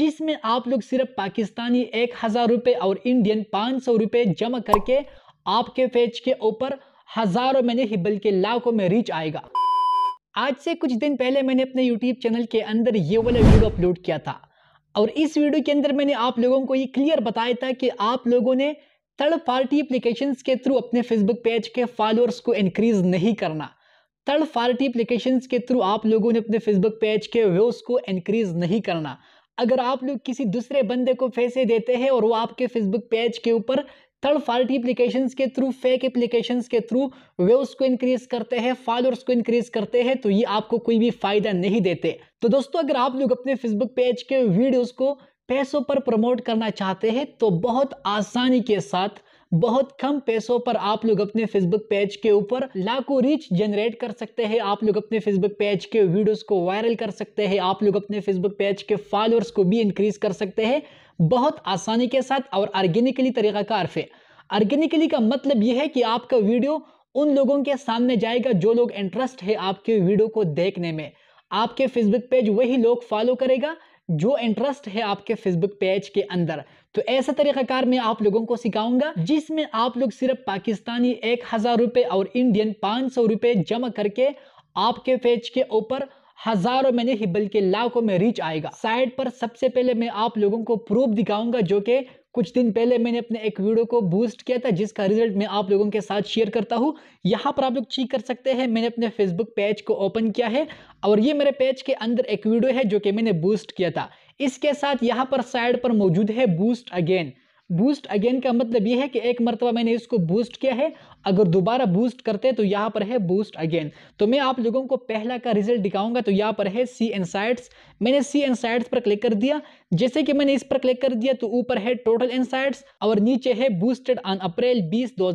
जिसमें आप लोग सिर्फ पाकिस्तानी एक हज़ार रुपये और इंडियन पाँच सौ रुपये जमा करके आपके पेज के ऊपर हज़ारों में नहीं बल्कि लाखों में रीच आएगा आज से कुछ दिन पहले मैंने अपने यूट्यूब चैनल के अंदर ये वाला वीडियो अपलोड किया था और इस वीडियो के अंदर मैंने आप लोगों को ये क्लियर बताया था कि आप लोगों ने थर्ड पार्टी एप्लीकेशन के थ्रू अपने फेसबुक पेज के फॉलोअर्स को इंक्रीज नहीं करना थर्ड पार्टी एप्लीकेशन के थ्रू आप लोगों ने अपने फेसबुक पेज के व्यूज को इंक्रीज नहीं करना अगर आप लोग किसी दूसरे बंदे को पैसे देते हैं और वो आपके फेसबुक पेज के ऊपर थर्ड पार्टी एप्लीकेशन के थ्रू फेक एप्लीकेशन के थ्रू वे उसको इंक्रीज करते हैं फॉलोअर्स को इंक्रीज करते हैं तो ये आपको कोई भी फायदा नहीं देते तो दोस्तों अगर आप लोग अपने फेसबुक पेज के वीडियोस को पैसों पर प्रमोट करना चाहते हैं तो बहुत आसानी के साथ बहुत कम पैसों पर आप लोग अपने फेसबुक पेज के ऊपर लाखों रीच जनरेट कर सकते हैं आप लोग अपने फेसबुक पेज के वीडियोस को वायरल कर सकते हैं आप लोग अपने फेसबुक पेज के फॉलोअर्स को भी इंक्रीज कर सकते हैं बहुत आसानी के साथ और ऑर्गेनिकली तरीकाकार से ऑर्गेनिकली का मतलब यह है कि आपका वीडियो उन लोगों के सामने जाएगा जो लोग इंटरेस्ट है आपके वीडियो को देखने में आपके फेसबुक पेज वही लोग फॉलो करेगा जो इंटरेस्ट है आपके फेसबुक पेज के अंदर तो ऐसा तरीक़ाकार मैं आप लोगों को सिखाऊंगा जिसमें आप लोग सिर्फ पाकिस्तानी एक हज़ार रुपये और इंडियन पाँच सौ रुपये जमा करके आपके पेज के ऊपर हजारों में नहीं बल्कि लाखों में रीच आएगा साइट पर सबसे पहले मैं आप लोगों को प्रूफ दिखाऊंगा जो कि कुछ दिन पहले मैंने अपने एक वीडियो को बूस्ट किया था जिसका रिजल्ट मैं आप लोगों के साथ शेयर करता हूँ यहाँ पर आप लोग चेक कर सकते हैं मैंने अपने फेसबुक पेज को ओपन किया है और ये मेरे पेज के अंदर एक वीडियो है जो कि मैंने बूस्ट किया था इसके साथ यहाँ पर साइड पर मौजूद है बूस्ट अगेन बूस्ट अगेन का मतलब यह है कि एक मरतबा मैंने इसको बूस्ट किया है अगर दोबारा बूस्ट करते तो यहाँ पर है बूस्ट अगेन तो मैं आप लोगों को पहला का रिजल्ट दिखाऊंगा तो यहाँ पर है सी एन साइट्स मैंने सी एन साइट्स पर क्लिक कर दिया जैसे कि मैंने इस पर क्लिक कर दिया तो ऊपर है टोटल एन साइट्स और नीचे है बूस्टेड ऑन अप्रैल बीस दो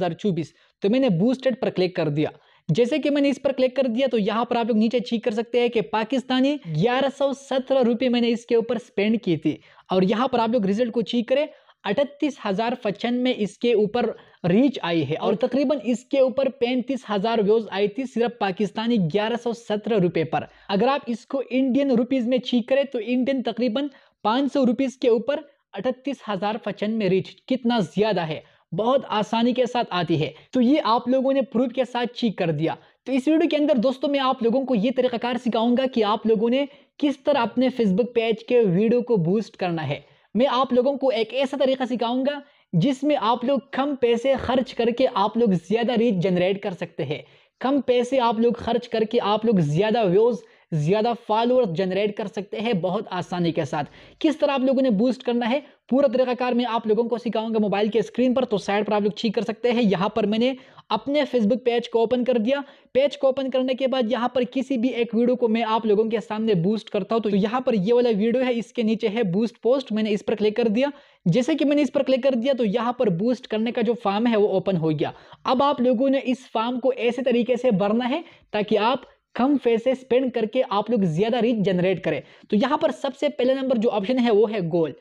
तो मैंने बूस्टेड पर क्लिक कर दिया जैसे कि मैंने इस पर क्लिक कर दिया तो यहाँ पर आप लोग नीचे चेक कर सकते हैं कि पाकिस्तानी ग्यारह सौ सत्रह रुपये मैंने इसके ऊपर स्पेंड की थी और यहाँ पर आप लोग रिजल्ट को चेक करें अठतीस हज़ार फचन में इसके ऊपर रीच आई है और तकरीबन इसके ऊपर पैंतीस हज़ार व्यूज़ आई थी सिर्फ पाकिस्तानी ग्यारह सौ सत्रह रुपये पर अगर आप इसको इंडियन रुपीज़ में छीक करें तो इंडियन तकरीबन पाँच सौ रुपीज़ के ऊपर अड़तीस हज़ार फचन में रीच कितना ज़्यादा है बहुत आसानी के साथ आती है तो ये आप लोगों ने प्रूफ के साथ चीक कर दिया तो इस वीडियो के अंदर दोस्तों मैं आप लोगों को ये तरीकाकार सिखाऊंगा कि आप लोगों ने किस तरह अपने फेसबुक पेज के वीडियो को बूस्ट करना है मैं आप लोगों को एक ऐसा तरीका सिखाऊंगा जिसमें आप लोग कम पैसे खर्च करके आप लोग ज़्यादा रीच जनरेट कर सकते हैं कम पैसे आप लोग खर्च करके आप लोग ज़्यादा व्यूज़ ज़्यादा फॉलोअर्स जनरेट कर सकते हैं बहुत आसानी के साथ किस तरह आप लोगों ने बूस्ट करना है पूरा तरीकाकार मैं आप लोगों को सिखाऊंगा मोबाइल के स्क्रीन पर तो साइड पर आप लोग ठीक कर सकते हैं यहाँ पर मैंने अपने फेसबुक पेज को ओपन कर दिया पेज को ओपन करने के बाद यहाँ पर किसी भी एक वीडियो को मैं आप लोगों के सामने बूस्ट करता हूँ तो यहाँ पर ये वाला वीडियो है इसके नीचे है बूस्ट पोस्ट मैंने इस पर क्लिक कर दिया जैसे कि मैंने इस पर क्लिक कर दिया तो यहाँ पर बूस्ट करने का जो फॉर्म है वो ओपन हो गया अब आप लोगों ने इस फॉर्म को ऐसे तरीके से भरना है ताकि आप कम फेयर से स्पेंड करके आप लोग ज़्यादा रीच जनरेट करें तो यहाँ पर सबसे पहले नंबर जो ऑप्शन है वो है गोल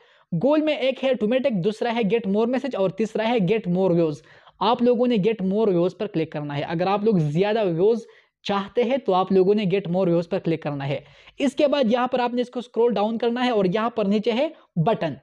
गोल में एक है टोमेटिक दूसरा है गेट मोर मैसेज और तीसरा है गेट मोर व्यूज़ आप लोगों ने गेट मोर व्यूज़ पर क्लिक करना है अगर आप लोग ज़्यादा व्यूज़ चाहते हैं तो आप लोगों ने गेट मोर व्यूज़ पर क्लिक करना है इसके बाद यहाँ पर आपने इसको स्क्रोल डाउन करना है और यहाँ पर नीचे है बटन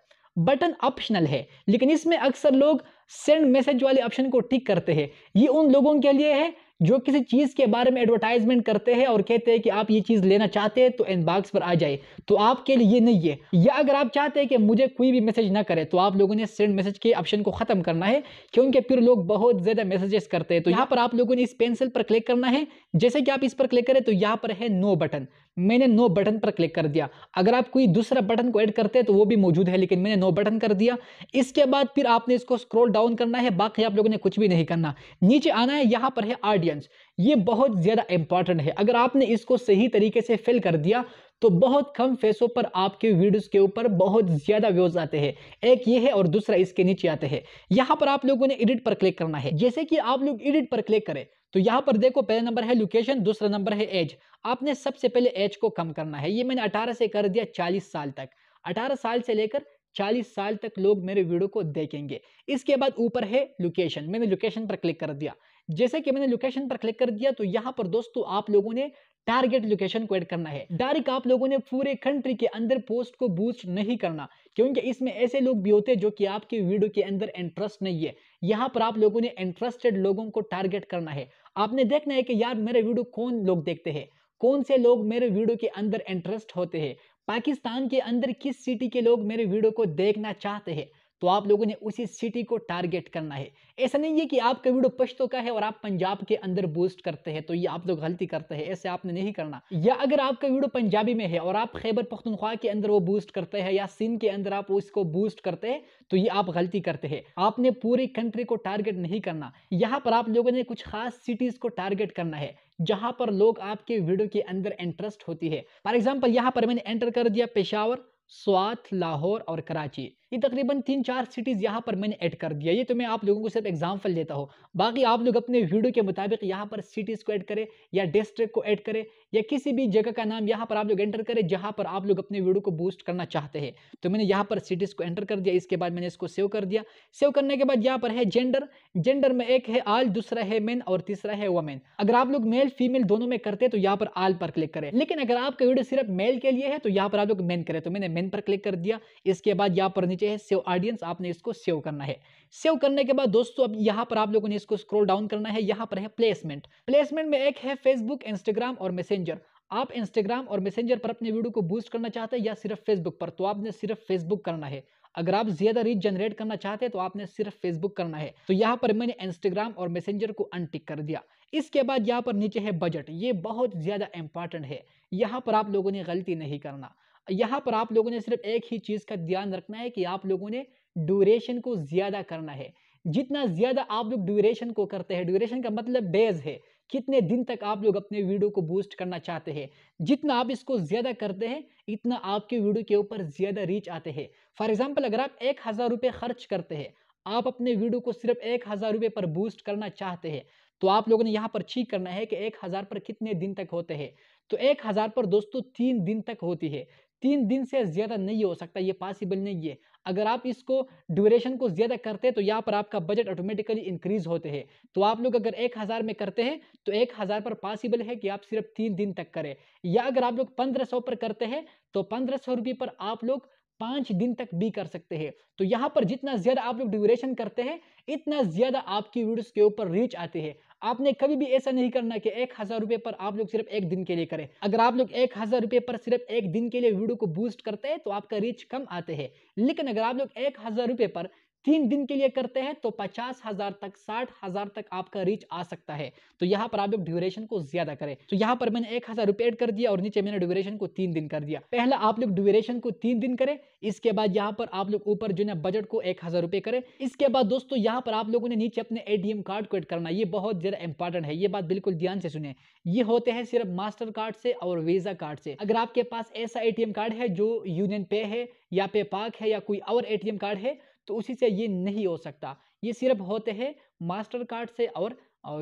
बटन ऑप्शनल है लेकिन इसमें अक्सर लोग सेंड मैसेज वाले ऑप्शन को टिक करते हैं ये उन लोगों के लिए है जो किसी चीज़ के बारे में एडवर्टाइजमेंट करते हैं और कहते हैं कि आप ये चीज़ लेना चाहते हैं तो इनबॉक्स पर आ जाए तो आपके लिए ये नहीं है या अगर आप चाहते हैं कि मुझे कोई भी मैसेज ना करे तो आप लोगों ने सेंड मैसेज के ऑप्शन को ख़त्म करना है क्योंकि फिर लोग बहुत ज़्यादा मैसेजेस करते हैं तो यहाँ पर आप लोगों ने इस पेंसिल पर क्लिक करना है जैसे कि आप इस पर क्लिक करें तो यहाँ पर है नो बटन मैंने नो बटन पर क्लिक कर दिया अगर आप कोई दूसरा बटन को ऐड करते हैं तो वो भी मौजूद है लेकिन मैंने नो बटन कर दिया इसके बाद फिर आपने इसको स्क्रॉल डाउन करना है बाकी आप लोगों ने कुछ भी नहीं करना नीचे आना है यहाँ पर है ऑडियंस ये बहुत ज़्यादा इंपॉर्टेंट है अगर आपने इसको सही तरीके से फिल कर दिया तो बहुत कम फेसों पर आपके वीडियोस के ऊपर बहुत ज़्यादा व्यूज आते हैं एक ये है और दूसरा इसके नीचे आते हैं यहाँ पर आप लोगों ने एडिट पर क्लिक करना है जैसे कि आप लोग एडिट पर क्लिक करें तो यहाँ पर देखो पहला नंबर है लोकेशन दूसरा नंबर है एज आपने सबसे पहले एज को कम करना है ये मैंने अठारह से कर दिया चालीस साल तक अठारह साल से लेकर चालीस साल तक लोग मेरे वीडियो को देखेंगे इसके बाद ऊपर है लोकेशन मैंने लोकेशन पर क्लिक कर दिया जैसे कि मैंने लोकेशन पर क्लिक कर दिया तो यहाँ पर दोस्तों आप लोगों ने टारगेट लोकेशन को एड करना है डायरेक्ट आप लोगों ने पूरे कंट्री के अंदर पोस्ट को बूस्ट नहीं करना क्योंकि इसमें ऐसे लोग भी होते हैं जो कि आपके वीडियो के अंदर इंटरेस्ट नहीं है यहाँ पर आप लोगों ने इंटरेस्टेड लोगों को टारगेट करना है आपने देखना है कि यार मेरे वीडियो कौन लोग देखते हैं कौन से लोग मेरे वीडियो के अंदर इंटरेस्ट होते हैं पाकिस्तान के अंदर किस सिटी के लोग मेरे वीडियो को देखना चाहते हैं तो आप लोगों ने उसी सिटी को टारगेट करना है ऐसा नहीं है कि आपका वीडियो पश्तो का है और आप पंजाब के अंदर बूस्ट करते हैं तो ये आप लोग गलती करते हैं ऐसे आपने नहीं करना या अगर आपका वीडियो पंजाबी में है और आप खैबर पख्तनख्वा के अंदर वो बूस्ट करते हैं या सिंध के अंदर आप उसको बूस्ट करते हैं तो ये आप गलती करते हैं आपने पूरी कंट्री को टारगेट नहीं करना यहाँ पर आप लोगों ने कुछ खास सिटीज को टारगेट करना है जहां पर लोग आपके वीडियो के अंदर इंटरेस्ट होती है फॉर एग्जाम्पल यहाँ पर मैंने एंटर कर दिया पेशावर स्वात लाहौर और कराची ये तकरीबन तीन चार सिटीज़ यहाँ पर मैंने ऐड कर दिया ये तो मैं आप लोगों को सिर्फ एग्जाम्पल देता हूँ बाकी आप लोग अपने वीडियो के मुताबिक यहाँ पर सिटीज़ को ऐड करें या डिस्ट्रिक्ट को ऐड करें या किसी भी जगह का नाम यहाँ पर आप लोग एंटर करें जहाँ पर आप लोग अपने वीडियो को बूस्ट करना चाहते हैं तो मैंने यहाँ पर सिटीज़ को एंटर कर दिया इसके बाद मैंने इसको सेव कर दिया सेव करने के बाद यहाँ पर है जेंडर जेंडर में एक है आल दूसरा है मेन और तीसरा है वमेन अगर आप लोग मेल फीमेल दोनों में करते तो यहाँ पर आल पर क्लिक करें लेकिन अगर आपका वीडियो सिर्फ मेल के लिए है तो यहाँ पर आप लोग मेन करें तो मैंने मेन पर क्लिक कर दिया इसके बाद यहाँ पर नीचे है सेव ऑडियंस आपने इसको सेव करना है सेव करने के बाद दोस्तों अब यहाँ पर आप लोगों ने इसको स्क्रॉल डाउन करना है यहाँ पर है प्लेसमेंट प्लेसमेंट में एक है फेसबुक इंस्टाग्राम और मैसेंजर आप इंस्टाग्राम और मैसेंजर पर अपने वीडियो को बूस्ट करना चाहते हैं या सिर्फ फेसबुक पर तो आपने सिर्फ फेसबुक करना है अगर आप ज्यादा रीच जनरेट करना चाहते हैं तो आपने सिर्फ फेसबुक करना है तो यहाँ पर मैंने इंस्टाग्राम और मैसेंजर को अनटिक कर दिया इसके बाद यहाँ पर नीचे है बजट ये बहुत ज्यादा इंपॉर्टेंट है यहाँ पर आप लोगों ने गलती नहीं करना यहाँ पर आप लोगों ने सिर्फ एक ही चीज का ध्यान रखना है कि आप लोगों ने ड्यूरेशन को ज़्यादा करना है जितना ज़्यादा आप लोग ड्यूरेशन को करते हैं ड्यूरेशन का मतलब डेज है कितने दिन तक आप लोग अपने वीडियो को बूस्ट करना चाहते हैं जितना आप इसको ज़्यादा करते हैं इतना आपके वीडियो के ऊपर ज़्यादा रीच आते हैं फॉर एग्जाम्पल अगर आप एक हज़ार रुपये खर्च करते हैं आप अपने वीडियो को सिर्फ एक हज़ार रुपये पर बूस्ट करना चाहते हैं तो आप लोगों ने यहाँ पर ठीक करना है कि एक हज़ार पर कितने दिन तक होते हैं तो एक हज़ार पर दोस्तों तीन दिन तक होती है तीन दिन से ज़्यादा नहीं हो सकता ये पॉसिबल नहीं है अगर आप इसको ड्यूरेशन को ज़्यादा करते हैं तो यहाँ पर आपका बजट ऑटोमेटिकली इंक्रीज होते हैं तो आप लोग अगर एक हज़ार में करते हैं तो एक हज़ार पर पॉसिबल है कि आप सिर्फ तीन दिन तक करें या अगर आप लोग पंद्रह सौ पर करते हैं तो पंद्रह सौ रुपये पर आप लोग पाँच दिन तक भी कर सकते हैं तो यहाँ पर जितना ज़्यादा आप लोग ड्यूरेशन करते हैं इतना ज़्यादा आपकी वीडियोस के ऊपर रीच आते हैं आपने कभी भी ऐसा नहीं करना कि एक हज़ार रुपये पर आप लोग सिर्फ एक दिन के लिए करें अगर आप लोग एक हज़ार रुपये पर सिर्फ एक दिन के लिए वीडियो को बूस्ट करते हैं तो आपका रीच कम आते हैं लेकिन अगर आप लोग एक हज़ार रुपये पर तीन दिन के लिए करते हैं तो पचास हजार तक साठ हजार तक आपका रीच आ सकता है तो यहाँ पर आप ड्यूरेशन को ज्यादा करें तो यहाँ पर मैंने एक हजार रुपये एड कर दिया और नीचे मैंने ड्यूरेशन को तीन दिन कर दिया पहला आप लोग ड्यूरेशन को तीन दिन करें इसके बाद यहाँ पर आप लोग ऊपर जो है बजट को एक हजार रुपये करें इसके बाद दोस्तों यहाँ पर आप लोगों ने नीचे अपने एटीएम कार्ड को एड करना ये बहुत ज्यादा इंपॉर्टेंट है ये बात बिल्कुल ध्यान से सुने ये होते हैं सिर्फ मास्टर कार्ड से और वीजा कार्ड से अगर आपके पास ऐसा एटीएम कार्ड है जो यूनियन पे है या पे पाक है या कोई और एटीएम कार्ड है तो उसी से ये नहीं हो सकता ये सिर्फ होते हैं मास्टर कार्ड से और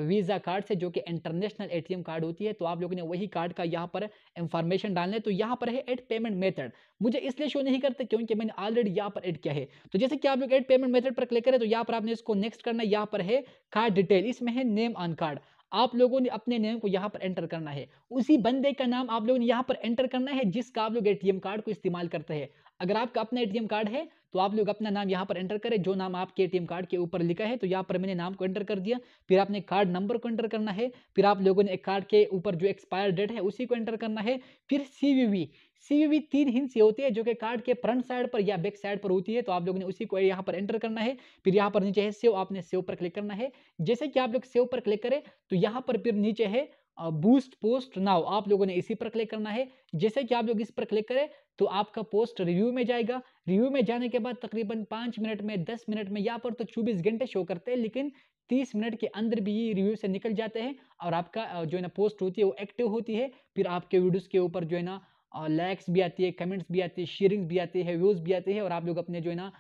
वीज़ा कार्ड से जो कि इंटरनेशनल एटीएम कार्ड होती है तो आप लोगों ने वही कार्ड का यहाँ पर इंफॉर्मेशन डालना है तो यहाँ पर है एड पेमेंट मेथड मुझे इसलिए शो नहीं करते क्योंकि मैंने ऑलरेडी यहाँ पर एड किया है तो जैसे कि आप लोग एड पेमेंट मेथड पर क्लिक करें तो यहाँ पर आपने इसको नेक्स्ट करना है यहाँ पर है कार्ड डिटेल इसमें है नेम ऑन कार्ड आप लोगों ने अपने नेम को यहाँ पर एंटर करना है उसी बंदे का नाम आप लोगों ने यहाँ पर एंटर करना है जिसका आप लोग एटीएम कार्ड को इस्तेमाल करते हैं अगर आपका अपना एटीएम कार्ड है तो आप लोग अपना नाम यहाँ पर एंटर करें जो नाम आपके ए कार्ड के ऊपर लिखा है तो यहाँ पर मैंने नाम को एंटर कर दिया फिर आपने कार्ड नंबर को एंटर करना है फिर आप लोगों ने एक कार्ड के ऊपर जो एक्सपायर डेट है उसी को एंटर करना है फिर सी सीवीवी तीन हिंस होती है जो कि कार्ड के फ्रंट साइड पर या बैक साइड पर होती है तो आप लोगों ने उसी को यहाँ पर एंटर करना है फिर यहाँ पर नीचे है सेव आपने सेव पर क्लिक करना है जैसे कि आप लोग सेव पर क्लिक करें तो यहाँ पर फिर नीचे है बूस्ट पोस्ट नाउ आप लोगों ने इसी पर क्लिक करना है जैसे कि आप लोग इस पर क्लिक करें तो आपका पोस्ट रिव्यू में जाएगा रिव्यू में जाने के बाद तकरीबन पाँच मिनट में दस मिनट में यहाँ पर तो चौबीस घंटे शो करते हैं लेकिन तीस मिनट के अंदर भी ये रिव्यू से निकल जाते हैं और आपका जो है ना पोस्ट होती है वो एक्टिव होती है फिर आपके वीडियोज़ के ऊपर जो है ना लाइक्स भी आती है कमेंट्स भी आती है शेयरिंग्स भी आती है व्यूज़ भी आती है और आप लोग अपने जो है ना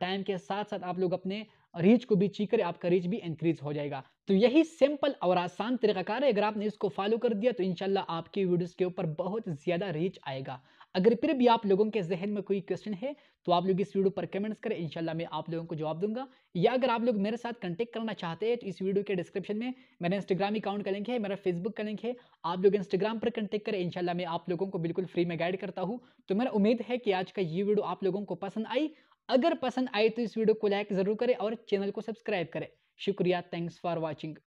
टाइम के साथ साथ आप लोग अपने रीच को भी चीकर आपका रीच भी इंक्रीज हो जाएगा तो यही सिंपल और आसान तरीकाकार है अगर आपने इसको फॉलो कर दिया तो इनशाला आपकी वीडियोस के ऊपर बहुत ज़्यादा रीच आएगा अगर फिर भी आप लोगों के जहन में कोई क्वेश्चन है तो आप लोग इस वीडियो पर कमेंट्स करें इनशाला मैं आप लोगों को जवाब दूंगा या अगर आप लोग मेरे साथ कंटेक्ट करना चाहते हैं तो इस वीडियो के डिस्क्रिप्शन में मेरा इंस्टाग्राम अकाउंट का लिंक है मेरा फेसबुक का लिंक है आप लोग इंस्टाग्राम पर कंटेक्ट करें इनशाला मैं आप लोगों को बिल्कुल फ्री में गाइड करता हूँ तो मेरा उम्मीद है कि आज का ये वीडियो आप लोगों को पसंद आई अगर पसंद आए तो इस वीडियो को लाइक ज़रूर करें और चैनल को सब्सक्राइब करें शुक्रिया थैंक्स फॉर वॉचिंग